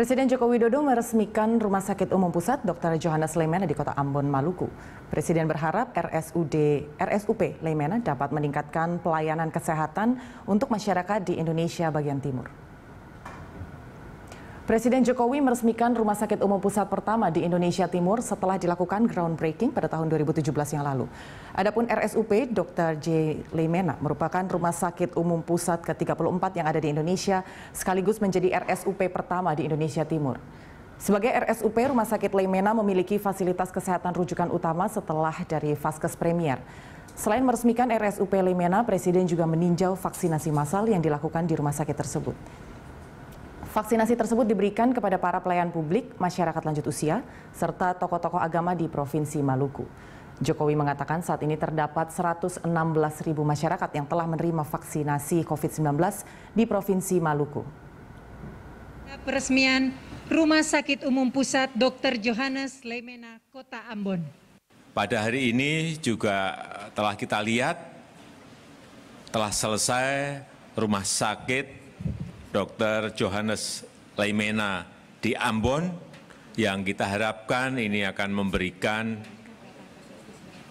Presiden Joko Widodo meresmikan Rumah Sakit Umum Pusat Dr. Johannes Lemena di Kota Ambon, Maluku. Presiden berharap RSUD RSUP Lemena dapat meningkatkan pelayanan kesehatan untuk masyarakat di Indonesia bagian timur. Presiden Jokowi meresmikan Rumah Sakit Umum Pusat pertama di Indonesia Timur setelah dilakukan groundbreaking pada tahun 2017 yang lalu. Adapun RSUP Dr. J. Lemena merupakan Rumah Sakit Umum Pusat ke-34 yang ada di Indonesia sekaligus menjadi RSUP pertama di Indonesia Timur. Sebagai RSUP, Rumah Sakit Lemena memiliki fasilitas kesehatan rujukan utama setelah dari Vaskes Premier. Selain meresmikan RSUP Lemena, Presiden juga meninjau vaksinasi massal yang dilakukan di rumah sakit tersebut. Vaksinasi tersebut diberikan kepada para pelayan publik, masyarakat lanjut usia, serta tokoh-tokoh agama di Provinsi Maluku. Jokowi mengatakan saat ini terdapat 116 ribu masyarakat yang telah menerima vaksinasi COVID-19 di Provinsi Maluku. Peresmian Rumah Sakit Umum Pusat Dr. Johannes Lemena, Kota Ambon. Pada hari ini juga telah kita lihat telah selesai rumah sakit Dr. Johannes Leimena di Ambon yang kita harapkan ini akan memberikan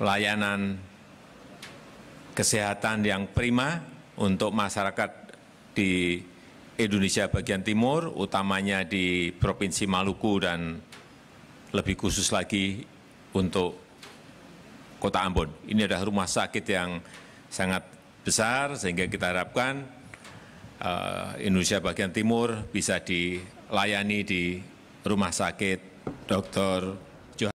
layanan kesehatan yang prima untuk masyarakat di Indonesia bagian timur, utamanya di Provinsi Maluku dan lebih khusus lagi untuk kota Ambon. Ini adalah rumah sakit yang sangat besar, sehingga kita harapkan Eh, Indonesia bagian timur bisa dilayani di rumah sakit, dokter,